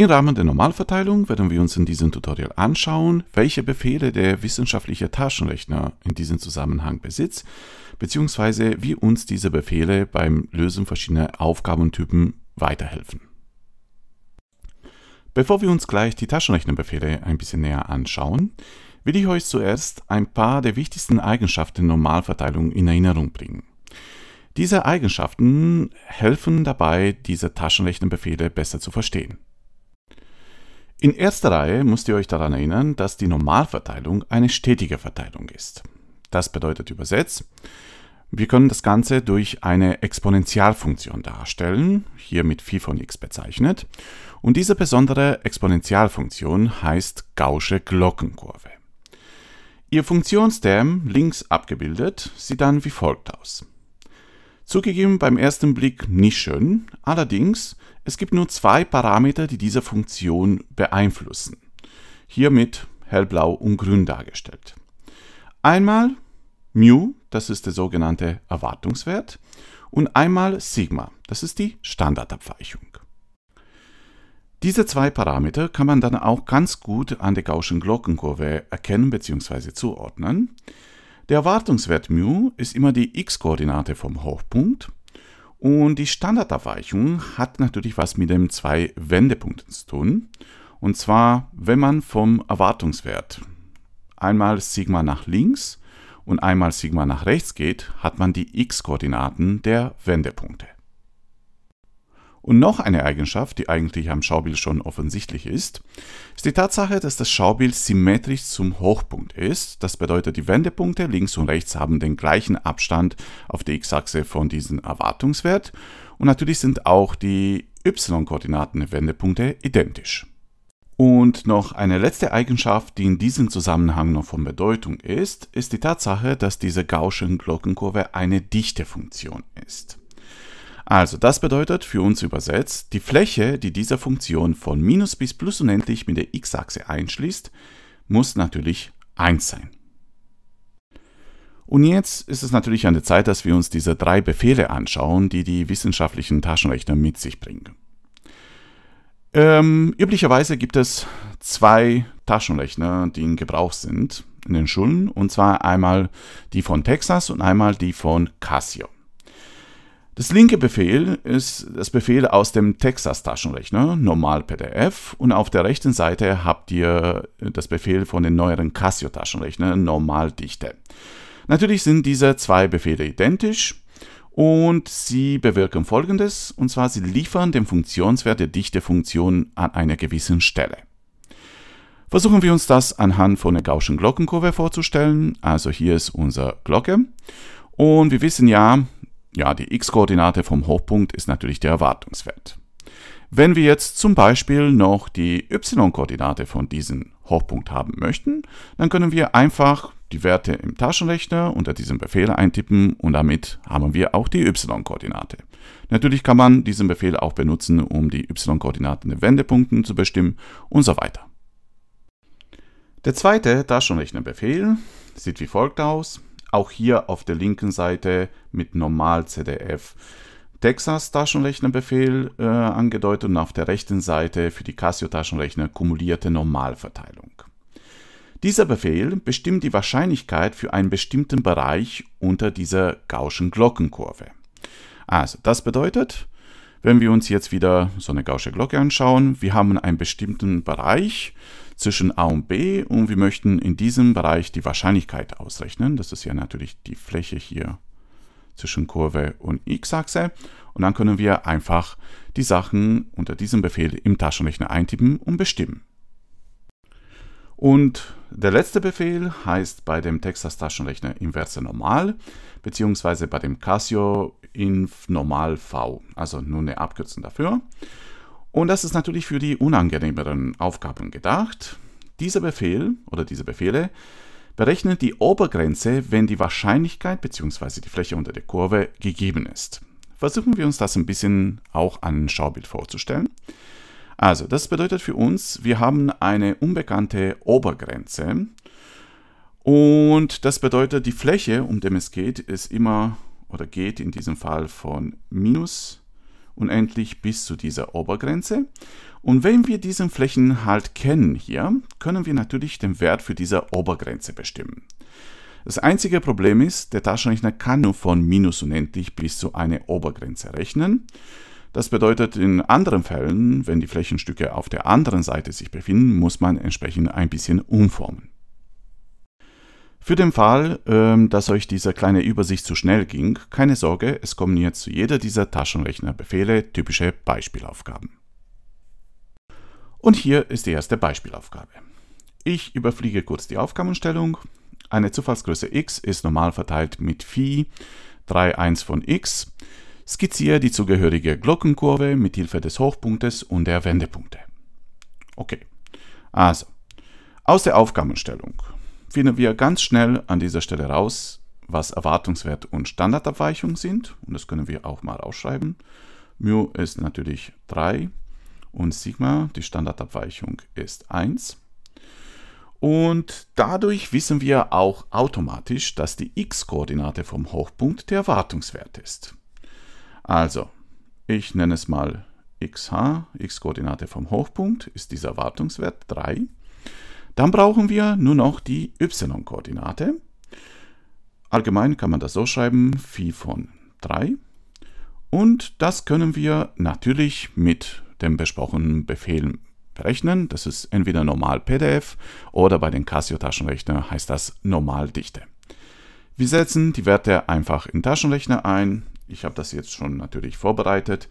Im Rahmen der Normalverteilung werden wir uns in diesem Tutorial anschauen, welche Befehle der wissenschaftliche Taschenrechner in diesem Zusammenhang besitzt, beziehungsweise wie uns diese Befehle beim Lösen verschiedener Aufgabentypen weiterhelfen. Bevor wir uns gleich die Taschenrechnerbefehle ein bisschen näher anschauen, will ich euch zuerst ein paar der wichtigsten Eigenschaften der Normalverteilung in Erinnerung bringen. Diese Eigenschaften helfen dabei, diese Taschenrechnerbefehle besser zu verstehen. In erster Reihe müsst ihr euch daran erinnern, dass die Normalverteilung eine stetige Verteilung ist. Das bedeutet übersetzt, wir können das Ganze durch eine Exponentialfunktion darstellen, hier mit phi von x bezeichnet. Und diese besondere Exponentialfunktion heißt Gaußsche Glockenkurve. Ihr Funktionsterm, links abgebildet, sieht dann wie folgt aus. Zugegeben beim ersten Blick nicht schön, allerdings es gibt nur zwei Parameter, die diese Funktion beeinflussen. Hiermit hellblau und grün dargestellt. Einmal μ, das ist der sogenannte Erwartungswert, und einmal Sigma, das ist die Standardabweichung. Diese zwei Parameter kann man dann auch ganz gut an der Gaußschen Glockenkurve erkennen bzw. zuordnen. Der Erwartungswert μ ist immer die x-Koordinate vom Hochpunkt und die Standardabweichung hat natürlich was mit den zwei Wendepunkten zu tun. Und zwar, wenn man vom Erwartungswert einmal Sigma nach links und einmal Sigma nach rechts geht, hat man die x-Koordinaten der Wendepunkte. Und noch eine Eigenschaft, die eigentlich am Schaubild schon offensichtlich ist, ist die Tatsache, dass das Schaubild symmetrisch zum Hochpunkt ist. Das bedeutet, die Wendepunkte links und rechts haben den gleichen Abstand auf der x-Achse von diesem Erwartungswert. Und natürlich sind auch die y-Koordinaten der Wendepunkte identisch. Und noch eine letzte Eigenschaft, die in diesem Zusammenhang noch von Bedeutung ist, ist die Tatsache, dass diese Gaußschen Glockenkurve eine dichte Funktion ist. Also das bedeutet für uns übersetzt, die Fläche, die diese Funktion von minus bis plus unendlich mit der x-Achse einschließt, muss natürlich 1 sein. Und jetzt ist es natürlich an der Zeit, dass wir uns diese drei Befehle anschauen, die die wissenschaftlichen Taschenrechner mit sich bringen. Ähm, üblicherweise gibt es zwei Taschenrechner, die in Gebrauch sind in den Schulen, und zwar einmal die von Texas und einmal die von Casio. Das linke Befehl ist das Befehl aus dem Texas-Taschenrechner, normal PDF, und auf der rechten Seite habt ihr das Befehl von den neueren Casio-Taschenrechner, normal Dichte. Natürlich sind diese zwei Befehle identisch und sie bewirken folgendes, und zwar sie liefern den Funktionswert der Dichtefunktion an einer gewissen Stelle. Versuchen wir uns das anhand von der Gaußschen Glockenkurve vorzustellen. Also hier ist unsere Glocke. Und wir wissen ja, ja, die x-Koordinate vom Hochpunkt ist natürlich der Erwartungswert. Wenn wir jetzt zum Beispiel noch die y-Koordinate von diesem Hochpunkt haben möchten, dann können wir einfach die Werte im Taschenrechner unter diesem Befehl eintippen und damit haben wir auch die y-Koordinate. Natürlich kann man diesen Befehl auch benutzen, um die y-Koordinaten der Wendepunkten zu bestimmen und so weiter. Der zweite Taschenrechnerbefehl sieht wie folgt aus. Auch hier auf der linken Seite mit Normal CDF. Texas Taschenrechnerbefehl äh, angedeutet und auf der rechten Seite für die Casio Taschenrechner kumulierte Normalverteilung. Dieser Befehl bestimmt die Wahrscheinlichkeit für einen bestimmten Bereich unter dieser Gaußschen Glockenkurve. Also, das bedeutet, wenn wir uns jetzt wieder so eine Gaußsche Glocke anschauen, wir haben einen bestimmten Bereich, zwischen a und b und wir möchten in diesem Bereich die Wahrscheinlichkeit ausrechnen. Das ist ja natürlich die Fläche hier zwischen Kurve und x-Achse. Und dann können wir einfach die Sachen unter diesem Befehl im Taschenrechner eintippen und bestimmen. Und der letzte Befehl heißt bei dem Texas Taschenrechner inverse normal, beziehungsweise bei dem Casio inf normal v, also nur eine Abkürzung dafür. Und das ist natürlich für die unangenehmeren Aufgaben gedacht. Dieser Befehl oder diese Befehle berechnen die Obergrenze, wenn die Wahrscheinlichkeit bzw. die Fläche unter der Kurve gegeben ist. Versuchen wir uns das ein bisschen auch an ein Schaubild vorzustellen. Also, das bedeutet für uns, wir haben eine unbekannte Obergrenze und das bedeutet, die Fläche, um die es geht, ist immer oder geht in diesem Fall von minus unendlich bis zu dieser Obergrenze. Und wenn wir diesen Flächenhalt kennen hier, können wir natürlich den Wert für diese Obergrenze bestimmen. Das einzige Problem ist, der Taschenrechner kann nur von minus unendlich bis zu einer Obergrenze rechnen. Das bedeutet, in anderen Fällen, wenn die Flächenstücke auf der anderen Seite sich befinden, muss man entsprechend ein bisschen umformen. Für den Fall, ähm, dass euch diese kleine Übersicht zu schnell ging, keine Sorge, es kommen jetzt zu jeder dieser Taschenrechnerbefehle typische Beispielaufgaben. Und hier ist die erste Beispielaufgabe. Ich überfliege kurz die Aufgabenstellung. Eine Zufallsgröße x ist normal verteilt mit phi 3, 1 von x. Skizziere die zugehörige Glockenkurve mit Hilfe des Hochpunktes und der Wendepunkte. Okay, also aus der Aufgabenstellung finden wir ganz schnell an dieser Stelle raus, was Erwartungswert und Standardabweichung sind. Und das können wir auch mal ausschreiben. Mu ist natürlich 3 und Sigma, die Standardabweichung, ist 1. Und dadurch wissen wir auch automatisch, dass die x-Koordinate vom Hochpunkt der Erwartungswert ist. Also, ich nenne es mal xh, x-Koordinate vom Hochpunkt ist dieser Erwartungswert 3. Dann brauchen wir nur noch die y-Koordinate. Allgemein kann man das so schreiben, phi von 3. Und das können wir natürlich mit dem besprochenen Befehl berechnen. Das ist entweder normal PDF oder bei den Casio Taschenrechner heißt das Normaldichte. Wir setzen die Werte einfach in Taschenrechner ein. Ich habe das jetzt schon natürlich vorbereitet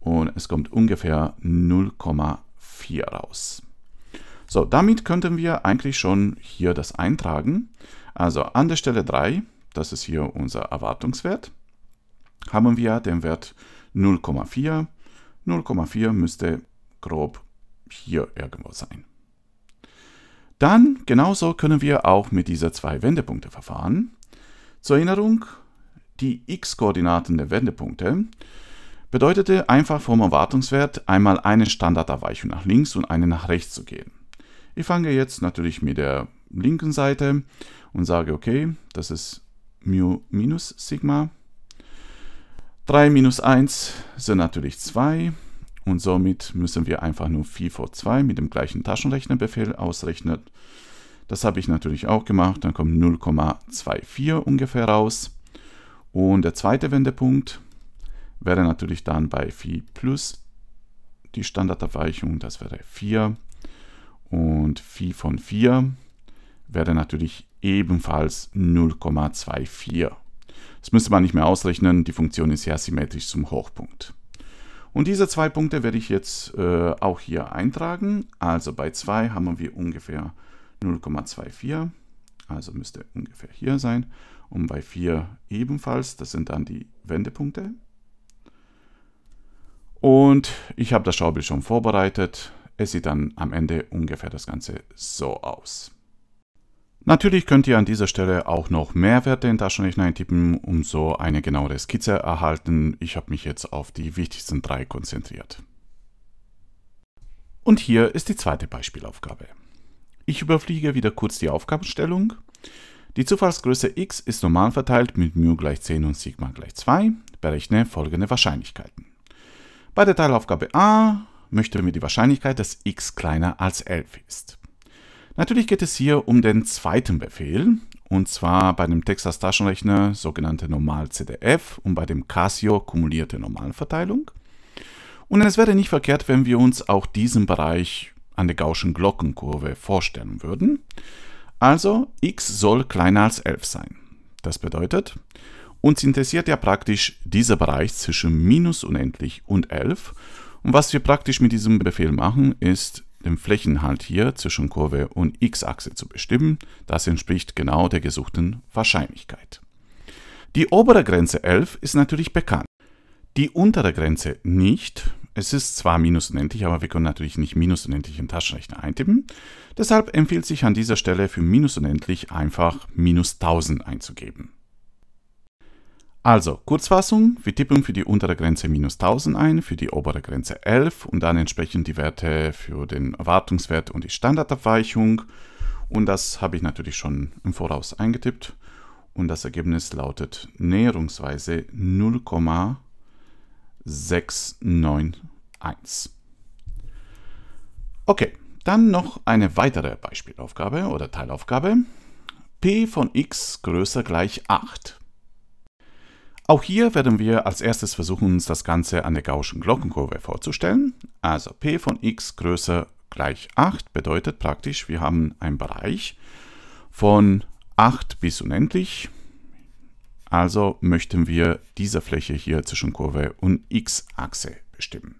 und es kommt ungefähr 0,4 raus. So, damit könnten wir eigentlich schon hier das eintragen. Also an der Stelle 3, das ist hier unser Erwartungswert, haben wir den Wert 0,4. 0,4 müsste grob hier irgendwo sein. Dann genauso können wir auch mit dieser zwei Wendepunkte verfahren. Zur Erinnerung, die x-Koordinaten der Wendepunkte bedeutete einfach vom Erwartungswert einmal eine Standardabweichung nach links und eine nach rechts zu gehen. Ich fange jetzt natürlich mit der linken Seite und sage, okay, das ist mu minus Sigma. 3 minus 1 sind natürlich 2 und somit müssen wir einfach nur Phi vor 2 mit dem gleichen Taschenrechnerbefehl ausrechnen. Das habe ich natürlich auch gemacht, dann kommt 0,24 ungefähr raus. Und der zweite Wendepunkt wäre natürlich dann bei Phi plus die Standardabweichung, das wäre 4 und Phi von 4 wäre natürlich ebenfalls 0,24. Das müsste man nicht mehr ausrechnen, die Funktion ist ja symmetrisch zum Hochpunkt. Und diese zwei Punkte werde ich jetzt äh, auch hier eintragen. Also bei 2 haben wir ungefähr 0,24, also müsste ungefähr hier sein. Und bei 4 ebenfalls, das sind dann die Wendepunkte. Und ich habe das Schaubild schon vorbereitet. Es sieht dann am Ende ungefähr das Ganze so aus. Natürlich könnt ihr an dieser Stelle auch noch mehr Werte in Taschenrechner eintippen, um so eine genauere Skizze erhalten. Ich habe mich jetzt auf die wichtigsten drei konzentriert. Und hier ist die zweite Beispielaufgabe. Ich überfliege wieder kurz die Aufgabenstellung. Die Zufallsgröße x ist normal verteilt mit μ gleich 10 und σ gleich 2. Berechne folgende Wahrscheinlichkeiten. Bei der Teilaufgabe a möchte mir die Wahrscheinlichkeit, dass x kleiner als 11 ist. Natürlich geht es hier um den zweiten Befehl, und zwar bei dem Texas Taschenrechner sogenannte Normal-CDF und bei dem Casio kumulierte Normalverteilung. Und es wäre nicht verkehrt, wenn wir uns auch diesen Bereich an der Gausschen Glockenkurve vorstellen würden. Also x soll kleiner als 11 sein. Das bedeutet, uns interessiert ja praktisch dieser Bereich zwischen minus unendlich und 11 und was wir praktisch mit diesem Befehl machen, ist den Flächenhalt hier zwischen Kurve und x-Achse zu bestimmen. Das entspricht genau der gesuchten Wahrscheinlichkeit. Die obere Grenze 11 ist natürlich bekannt. Die untere Grenze nicht. Es ist zwar minus unendlich, aber wir können natürlich nicht minus unendlich im Taschenrechner eintippen. Deshalb empfiehlt sich an dieser Stelle für minus unendlich einfach minus 1000 einzugeben. Also, Kurzfassung, wir tippen für die untere Grenze minus 1000 ein, für die obere Grenze 11 und dann entsprechend die Werte für den Erwartungswert und die Standardabweichung. Und das habe ich natürlich schon im Voraus eingetippt. Und das Ergebnis lautet näherungsweise 0,691. Okay, dann noch eine weitere Beispielaufgabe oder Teilaufgabe. p von x größer gleich 8. Auch hier werden wir als erstes versuchen, uns das Ganze an der gaußschen Glockenkurve vorzustellen. Also p von x größer gleich 8 bedeutet praktisch, wir haben einen Bereich von 8 bis unendlich. Also möchten wir diese Fläche hier zwischen Kurve und x-Achse bestimmen.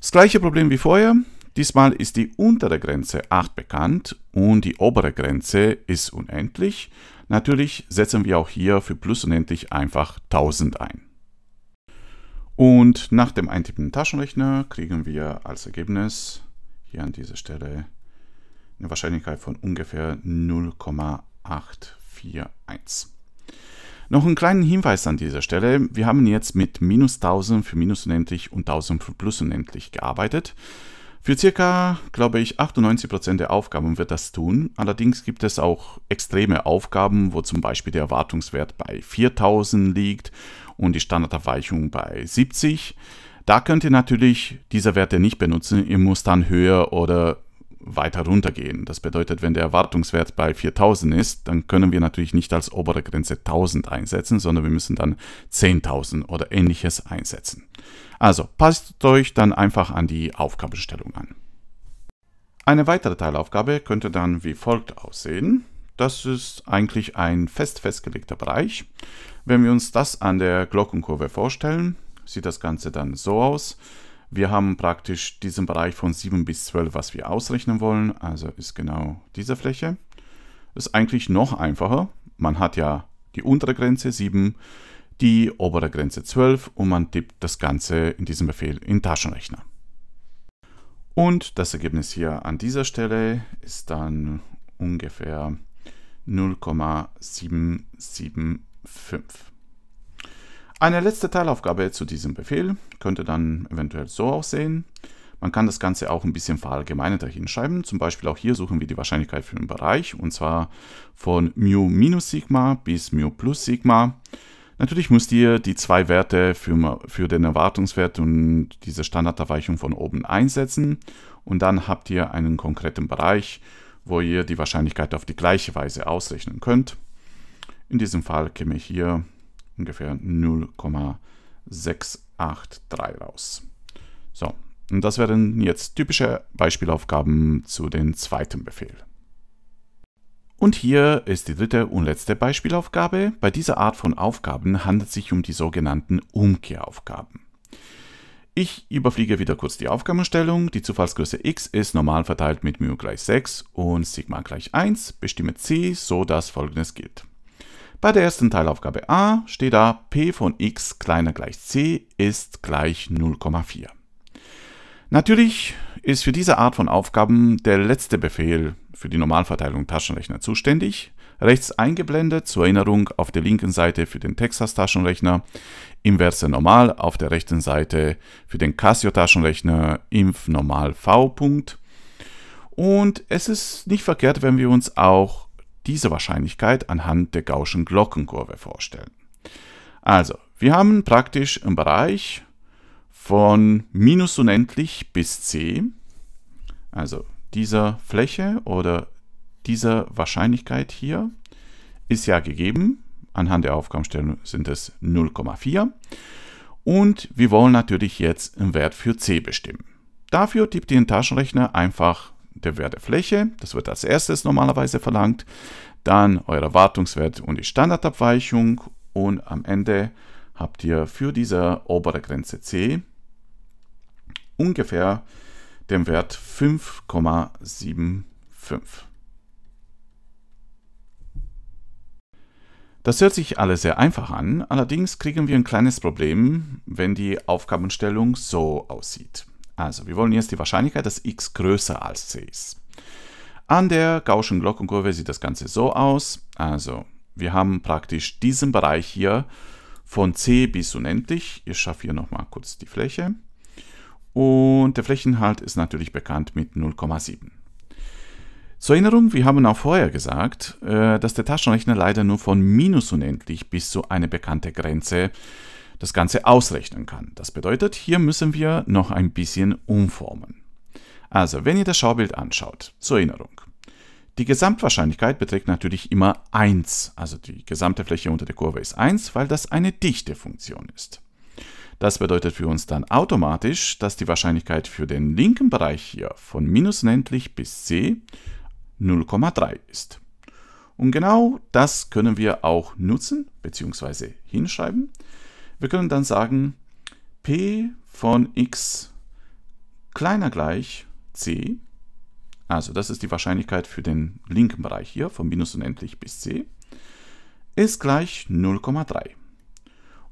Das gleiche Problem wie vorher. Diesmal ist die untere Grenze 8 bekannt und die obere Grenze ist unendlich. Natürlich setzen wir auch hier für plus unendlich einfach 1000 ein. Und nach dem Eintippen im Taschenrechner kriegen wir als Ergebnis hier an dieser Stelle eine Wahrscheinlichkeit von ungefähr 0,841. Noch einen kleinen Hinweis an dieser Stelle. Wir haben jetzt mit minus 1000 für minus unendlich und 1000 für plus unendlich gearbeitet. Für circa, glaube ich, 98% der Aufgaben wird das tun. Allerdings gibt es auch extreme Aufgaben, wo zum Beispiel der Erwartungswert bei 4000 liegt und die Standardabweichung bei 70. Da könnt ihr natürlich diese Werte nicht benutzen. Ihr müsst dann höher oder weiter runtergehen. Das bedeutet, wenn der Erwartungswert bei 4000 ist, dann können wir natürlich nicht als obere Grenze 1000 einsetzen, sondern wir müssen dann 10.000 oder ähnliches einsetzen. Also passt euch dann einfach an die Aufgabenstellung an. Eine weitere Teilaufgabe könnte dann wie folgt aussehen. Das ist eigentlich ein fest festgelegter Bereich. Wenn wir uns das an der Glockenkurve vorstellen, sieht das Ganze dann so aus. Wir haben praktisch diesen Bereich von 7 bis 12, was wir ausrechnen wollen. Also ist genau diese Fläche. Ist eigentlich noch einfacher. Man hat ja die untere Grenze 7, die obere Grenze 12 und man tippt das Ganze in diesem Befehl in Taschenrechner. Und das Ergebnis hier an dieser Stelle ist dann ungefähr 0,775. Eine letzte Teilaufgabe zu diesem Befehl könnte dann eventuell so aussehen. Man kann das Ganze auch ein bisschen verallgemeinerter hinschreiben. Zum Beispiel auch hier suchen wir die Wahrscheinlichkeit für einen Bereich und zwar von mu minus Sigma bis mu plus Sigma. Natürlich müsst ihr die zwei Werte für, für den Erwartungswert und diese Standardabweichung von oben einsetzen und dann habt ihr einen konkreten Bereich, wo ihr die Wahrscheinlichkeit auf die gleiche Weise ausrechnen könnt. In diesem Fall käme ich hier ungefähr 0,683 raus. So, und das wären jetzt typische Beispielaufgaben zu dem zweiten Befehl. Und hier ist die dritte und letzte Beispielaufgabe. Bei dieser Art von Aufgaben handelt es sich um die sogenannten Umkehraufgaben. Ich überfliege wieder kurz die Aufgabenstellung. Die Zufallsgröße x ist normal verteilt mit μ gleich 6 und σ gleich 1. Bestimme c, so dass folgendes gilt. Bei der ersten Teilaufgabe a steht da p von x kleiner gleich c ist gleich 0,4. Natürlich ist für diese Art von Aufgaben der letzte Befehl für die Normalverteilung Taschenrechner zuständig. Rechts eingeblendet, zur Erinnerung auf der linken Seite für den Texas Taschenrechner, inverse normal auf der rechten Seite für den Casio Taschenrechner, inf normal v. -Punkt. Und es ist nicht verkehrt, wenn wir uns auch diese Wahrscheinlichkeit anhand der Gaußschen Glockenkurve vorstellen. Also, wir haben praktisch im Bereich von minus unendlich bis c, also dieser Fläche oder dieser Wahrscheinlichkeit hier, ist ja gegeben. Anhand der Aufgabenstellung sind es 0,4. Und wir wollen natürlich jetzt einen Wert für c bestimmen. Dafür tippt ihr den Taschenrechner einfach der Wert der Fläche, das wird als erstes normalerweise verlangt, dann euer Erwartungswert und die Standardabweichung und am Ende habt ihr für diese obere Grenze C ungefähr den Wert 5,75. Das hört sich alles sehr einfach an, allerdings kriegen wir ein kleines Problem, wenn die Aufgabenstellung so aussieht. Also, wir wollen jetzt die Wahrscheinlichkeit, dass x größer als c ist. An der Gaußschen Glockenkurve sieht das Ganze so aus. Also, wir haben praktisch diesen Bereich hier von c bis unendlich. Ich schaffe hier nochmal kurz die Fläche. Und der Flächeninhalt ist natürlich bekannt mit 0,7. Zur Erinnerung, wir haben auch vorher gesagt, äh, dass der Taschenrechner leider nur von minus unendlich bis zu eine bekannte Grenze das Ganze ausrechnen kann. Das bedeutet, hier müssen wir noch ein bisschen umformen. Also, wenn ihr das Schaubild anschaut, zur Erinnerung. Die Gesamtwahrscheinlichkeit beträgt natürlich immer 1, also die gesamte Fläche unter der Kurve ist 1, weil das eine dichte Funktion ist. Das bedeutet für uns dann automatisch, dass die Wahrscheinlichkeit für den linken Bereich hier von minus unendlich bis c 0,3 ist. Und genau das können wir auch nutzen bzw. hinschreiben. Wir können dann sagen, p von x kleiner gleich c, also das ist die Wahrscheinlichkeit für den linken Bereich hier, von minus unendlich bis c, ist gleich 0,3.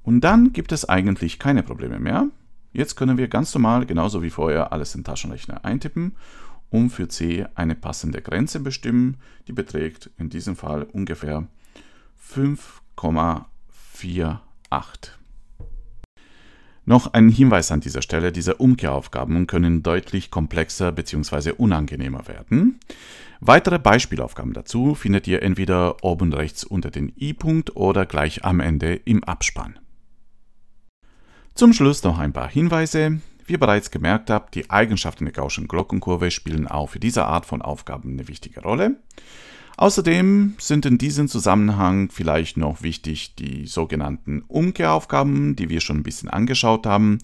Und dann gibt es eigentlich keine Probleme mehr. Jetzt können wir ganz normal, genauso wie vorher, alles in Taschenrechner eintippen und für C eine passende Grenze bestimmen. Die beträgt in diesem Fall ungefähr 5,48. Noch ein Hinweis an dieser Stelle, diese Umkehraufgaben können deutlich komplexer bzw. unangenehmer werden. Weitere Beispielaufgaben dazu findet ihr entweder oben rechts unter den i-Punkt oder gleich am Ende im Abspann. Zum Schluss noch ein paar Hinweise. Wie ihr bereits gemerkt habt, die Eigenschaften der Gaußschen Glockenkurve spielen auch für diese Art von Aufgaben eine wichtige Rolle. Außerdem sind in diesem Zusammenhang vielleicht noch wichtig die sogenannten Umkehraufgaben, die wir schon ein bisschen angeschaut haben,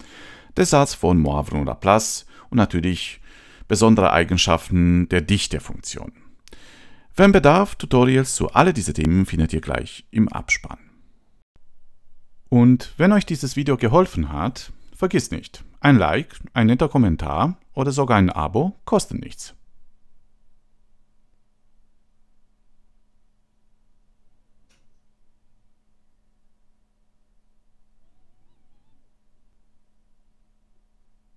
der Satz von Moivre und Laplace und natürlich besondere Eigenschaften der Dichtefunktion. Wenn Bedarf, Tutorials zu alle diese Themen findet ihr gleich im Abspann. Und wenn euch dieses Video geholfen hat, vergiss nicht, ein Like, ein netter Kommentar oder sogar ein Abo kosten nichts.